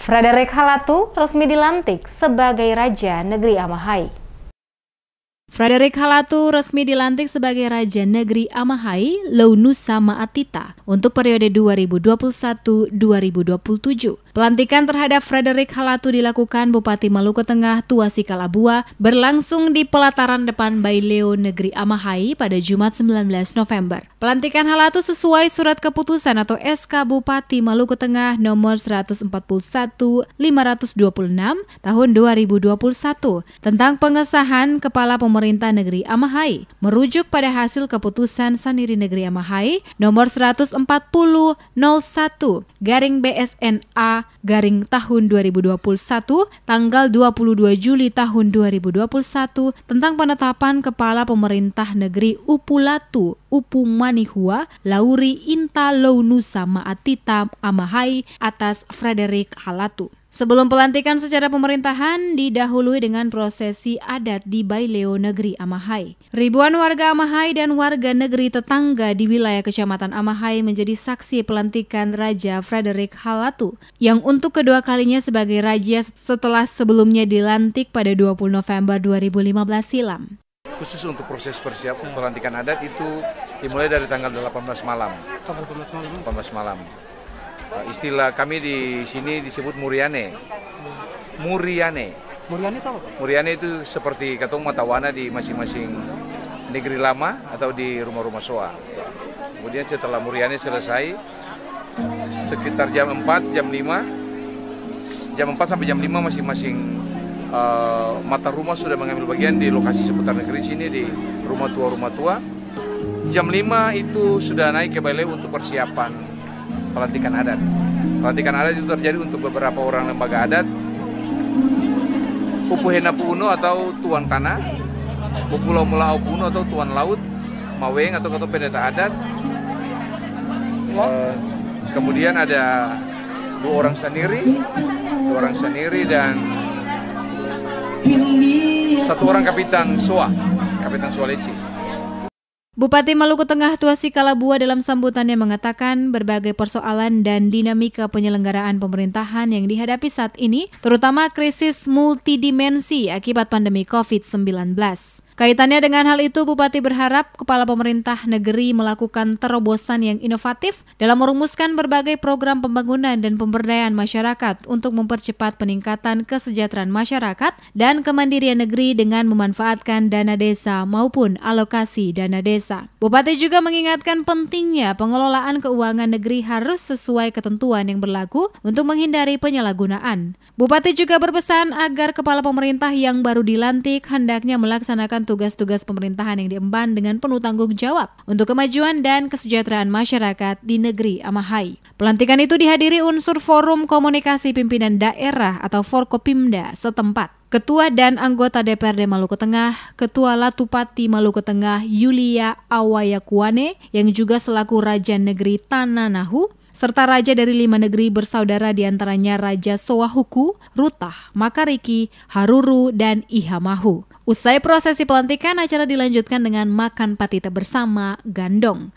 Frederick Halatu resmi dilantik sebagai Raja Negeri Amahai. Frederick Halatu resmi dilantik sebagai Raja Negeri Amahai Lounusa Maatita untuk periode 2021-2027. Pelantikan terhadap Frederick Halatu dilakukan Bupati Maluku Tengah Tua Sikalabua berlangsung di pelataran depan Baileo Negeri Amahai pada Jumat 19 November. Pelantikan Halatu sesuai surat keputusan atau SK Bupati Maluku Tengah nomor 141 526 tahun 2021 tentang pengesahan Kepala Pemerintah Negeri Amahai merujuk pada hasil keputusan Saniri Negeri Amahai nomor 140 01 garing BSNA garing tahun 2021 tanggal 22 Juli tahun 2021 tentang penetapan Kepala Pemerintah Negeri Upulatu Upu Manihua Lauri Inta Lounusa Maatita Amahai atas Frederick Halatu. Sebelum pelantikan secara pemerintahan didahului dengan prosesi adat di Baileo Negeri Amahai. Ribuan warga Amahai dan warga negeri tetangga di wilayah Kecamatan Amahai menjadi saksi pelantikan Raja Frederick Halatu yang untuk kedua kalinya sebagai raja setelah sebelumnya dilantik pada 20 November 2015 silam. Khusus untuk proses persiapan pelantikan adat itu dimulai dari tanggal 18 malam. Tanggal 18 malam. 18 malam. Eh, istilah kami di sini disebut muriane. Muriane. Muriane itu apa? Muriane itu seperti katong matawana di masing-masing negeri lama atau di rumah-rumah soa. Kemudian setelah muriane selesai, sekitar jam 4, jam 5, jam 4 sampai jam 5 masing-masing uh, mata rumah sudah mengambil bagian di lokasi seputar negeri sini di rumah tua-rumah tua. Jam 5 itu sudah naik ke balai untuk persiapan pelantikan adat. Pelantikan adat itu terjadi untuk beberapa orang lembaga adat, Pupuhena Puno atau Tuan Tanah, Pupulau Mula Puno atau Tuan Laut, Maweng atau Ketua Pendeta Adat. Eh, kemudian ada dua orang sendiri, dua orang sendiri dan satu orang Kapitan Soa, Kapitan Soa Leci. Bupati Maluku Tengah Tuasi Kalabua dalam sambutannya mengatakan berbagai persoalan dan dinamika penyelenggaraan pemerintahan yang dihadapi saat ini, terutama krisis multidimensi akibat pandemi COVID-19. Kaitannya dengan hal itu, Bupati berharap Kepala Pemerintah Negeri melakukan terobosan yang inovatif dalam merumuskan berbagai program pembangunan dan pemberdayaan masyarakat untuk mempercepat peningkatan kesejahteraan masyarakat dan kemandirian negeri dengan memanfaatkan dana desa maupun alokasi dana desa. Bupati juga mengingatkan pentingnya pengelolaan keuangan negeri harus sesuai ketentuan yang berlaku untuk menghindari penyalahgunaan. Bupati juga berpesan agar kepala pemerintah yang baru dilantik hendaknya melaksanakan tugas-tugas pemerintahan yang diemban dengan penuh tanggung jawab untuk kemajuan dan kesejahteraan masyarakat di negeri Amahai. Pelantikan itu dihadiri unsur Forum Komunikasi Pimpinan Daerah atau Forkopimda setempat. Ketua dan anggota DPRD Maluku Tengah, Ketua Latupati Maluku Tengah Yulia Awayakwane yang juga selaku Raja Negeri Tananahu serta raja dari lima negeri bersaudara diantaranya Raja Soahuku, Rutah, Makariki, Haruru, dan Ihamahu. Usai prosesi pelantikan, acara dilanjutkan dengan makan patita bersama gandong.